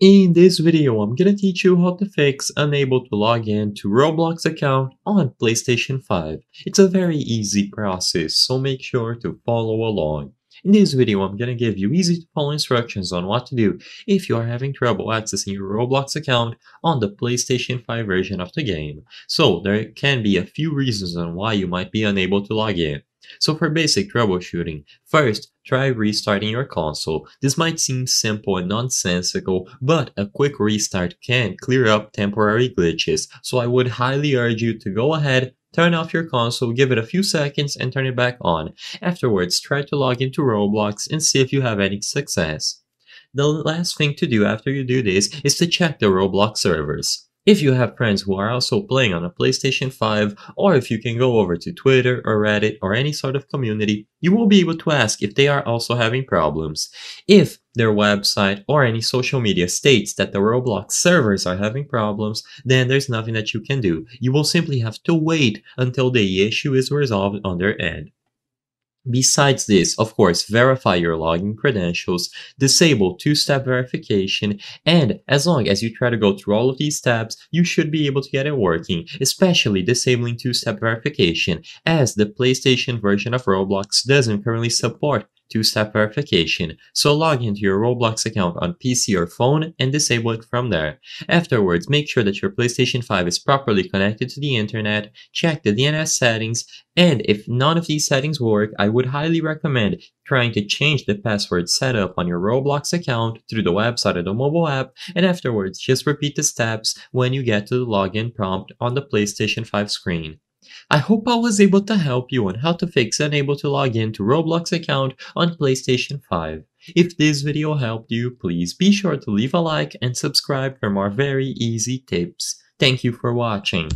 In this video, I'm gonna teach you how to fix unable to log in to Roblox account on PlayStation 5. It's a very easy process, so make sure to follow along. In this video, I'm gonna give you easy to follow instructions on what to do if you are having trouble accessing your Roblox account on the PlayStation 5 version of the game. So, there can be a few reasons on why you might be unable to log in. So for basic troubleshooting, first try restarting your console. This might seem simple and nonsensical, but a quick restart can clear up temporary glitches, so I would highly urge you to go ahead Turn off your console, give it a few seconds, and turn it back on. Afterwards, try to log into Roblox and see if you have any success. The last thing to do after you do this is to check the Roblox servers. If you have friends who are also playing on a PlayStation 5, or if you can go over to Twitter or Reddit or any sort of community, you will be able to ask if they are also having problems. If their website or any social media states that the Roblox servers are having problems, then there's nothing that you can do. You will simply have to wait until the issue is resolved on their end. Besides this, of course, verify your login credentials, disable two-step verification, and as long as you try to go through all of these steps, you should be able to get it working, especially disabling two-step verification, as the PlayStation version of Roblox doesn't currently support two-step verification, so log into your Roblox account on PC or phone and disable it from there. Afterwards, make sure that your PlayStation 5 is properly connected to the internet, check the DNS settings, and if none of these settings work, I would highly recommend trying to change the password setup on your Roblox account through the website or the mobile app, and afterwards just repeat the steps when you get to the login prompt on the PlayStation 5 screen. I hope I was able to help you on how to fix unable to log in to Roblox account on PlayStation 5. If this video helped you, please be sure to leave a like and subscribe for more very easy tips. Thank you for watching.